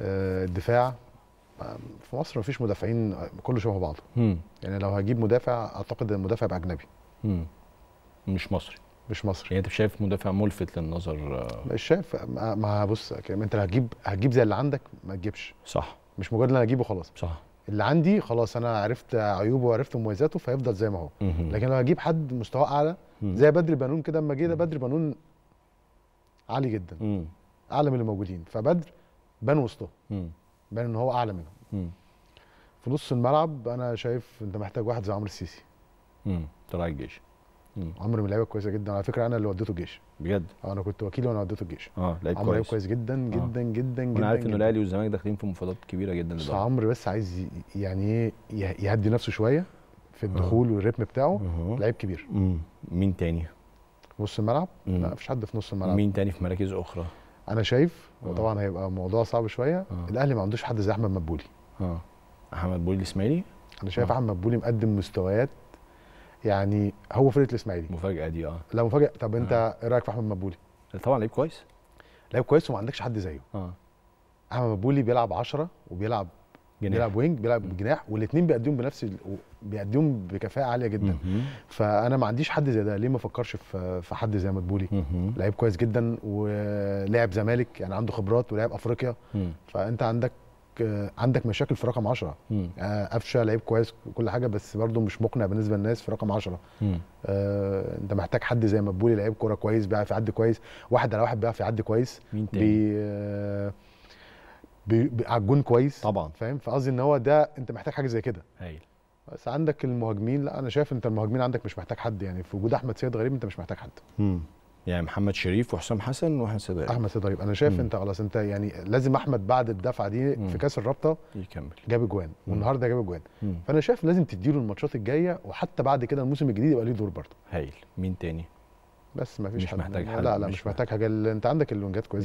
آه، الدفاع في مصر مفيش مدافعين كله شبه بعض مم. يعني لو هجيب مدافع اعتقد المدافع يبقى اجنبي مم. مش مصري مش مصري يعني انت شايف مدافع ملفت للنظر آه، مش شايف ما بص انت هتجيب هتجيب زي اللي عندك ما تجيبش صح مش مجرد ان انا اجيبه خلاص صح اللي عندي خلاص انا عرفت عيوبه وعرفت مميزاته فيفضل زي ما هو لكن لو هجيب حد مستواه اعلى زي بدري بنون كده اما جه ده بدري بنون عالي جدا مم. اعلى من اللي موجودين فبدر بان وسطهم بان ان هو اعلى منهم في نص الملعب انا شايف انت محتاج واحد زي عمرو السيسي طلع الجيش عمرو من اللعيبه كويسه جدا على فكره انا اللي وديته الجيش بجد اه انا كنت وكيل وانا وديته الجيش اه لعيب كويس عمرو كويس جدا جدا آه. جدا جدا انا عارف ان الاهلي والزمالك داخلين في مفاوضات كبيره جدا بس عمرو بس عايز يعني ايه يهدي نفسه شويه في آه. الدخول آه. والريتم بتاعه آه. لعيب كبير مم. مين تاني؟ نص الملعب؟ مم. لا مفيش حد في نص الملعب مين تاني في مراكز اخرى؟ انا شايف وطبعا آه. هيبقى موضوع صعب شويه آه. الاهلي ما عندوش حد زي احمد مبولي اه احمد مبولي الاسماعيلي انا شايف آه. احمد مبولي مقدم مستويات يعني هو فرقه الاسماعيلي مفاجاه دي اه لا مفاجاه طب انت ايه رايك في احمد مبولي طبعا لعيب كويس لعيب كويس وما عندكش حد زيه اه احمد مبولي بيلعب 10 وبيلعب جناح. بيلعب وينج بيلعب جناح والاثنين بيأديهم بنفس بيأديهم بكفاءه عاليه جدا مم. فانا ما عنديش حد زي ده ليه ما افكرش في في حد زي مدبولي لعيب كويس جدا ولعب زمالك يعني عنده خبرات ولعب افريقيا مم. فانت عندك عندك مشاكل في رقم 10 آه، قفشه لعيب كويس كل حاجه بس برده مش مقنع بالنسبه للناس في رقم 10 آه انت محتاج حد زي مدبولي لعيب كوره كويس بيعرف يعدي كويس واحد على واحد بيعرف يعدي كويس مين تاني؟ على الجون كويس طبعا فاهم فقصدي ان هو ده انت محتاج حاجه زي كده هايل بس عندك المهاجمين لا انا شايف انت المهاجمين عندك مش محتاج حد يعني في وجود احمد سيد غريب انت مش محتاج حد امم يعني محمد شريف وحسام حسن واحمد سيد غريب احمد سيد غريب انا شايف مم. انت خلاص انت يعني لازم احمد بعد الدفعه دي مم. في كاس الرابطه يكمل جاب اجوان والنهارده جاب اجوان فانا شايف لازم تديله الماتشات الجايه وحتى بعد كده الموسم الجديد يبقى ليه دور برضه هايل مين تاني بس ما فيش مش حد محتاج حد لا لا مش, مش محتاج حاجه انت عندك اللونجات كويسه